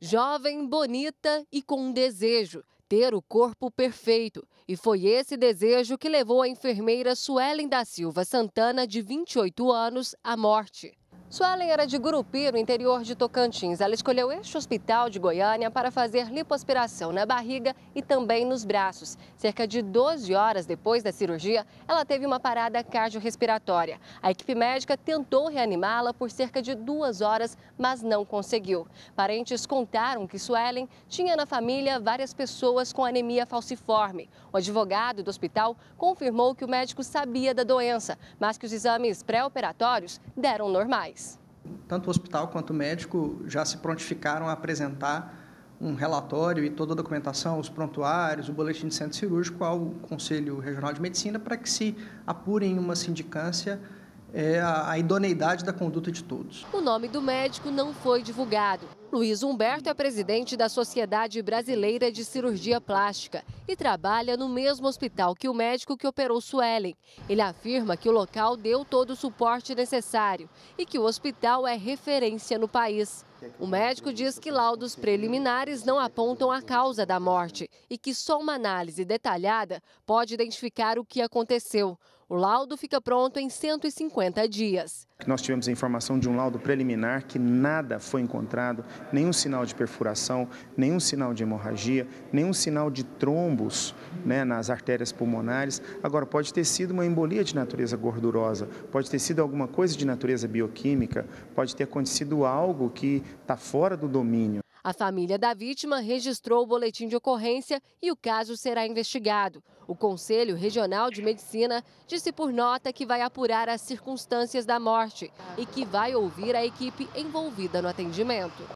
Jovem, bonita e com um desejo, ter o corpo perfeito. E foi esse desejo que levou a enfermeira Suelen da Silva Santana, de 28 anos, à morte. Suelen era de Gurupi, no interior de Tocantins. Ela escolheu este hospital de Goiânia para fazer lipoaspiração na barriga e também nos braços. Cerca de 12 horas depois da cirurgia, ela teve uma parada cardiorrespiratória. A equipe médica tentou reanimá-la por cerca de duas horas, mas não conseguiu. Parentes contaram que Suelen tinha na família várias pessoas com anemia falciforme. O advogado do hospital confirmou que o médico sabia da doença, mas que os exames pré-operatórios deram normais tanto o hospital quanto o médico já se prontificaram a apresentar um relatório e toda a documentação, os prontuários, o boletim de centro cirúrgico ao Conselho Regional de Medicina para que se apure em uma sindicância é, a, a idoneidade da conduta de todos. O nome do médico não foi divulgado. Luiz Humberto é presidente da Sociedade Brasileira de Cirurgia Plástica e trabalha no mesmo hospital que o médico que operou Suelen. Ele afirma que o local deu todo o suporte necessário e que o hospital é referência no país. O médico diz que laudos preliminares não apontam a causa da morte e que só uma análise detalhada pode identificar o que aconteceu. O laudo fica pronto em 150 dias. Nós tivemos a informação de um laudo preliminar que nada foi encontrado nenhum sinal de perfuração, nenhum sinal de hemorragia, nenhum sinal de trombos né, nas artérias pulmonares. Agora, pode ter sido uma embolia de natureza gordurosa, pode ter sido alguma coisa de natureza bioquímica, pode ter acontecido algo que está fora do domínio. A família da vítima registrou o boletim de ocorrência e o caso será investigado. O Conselho Regional de Medicina disse por nota que vai apurar as circunstâncias da morte e que vai ouvir a equipe envolvida no atendimento.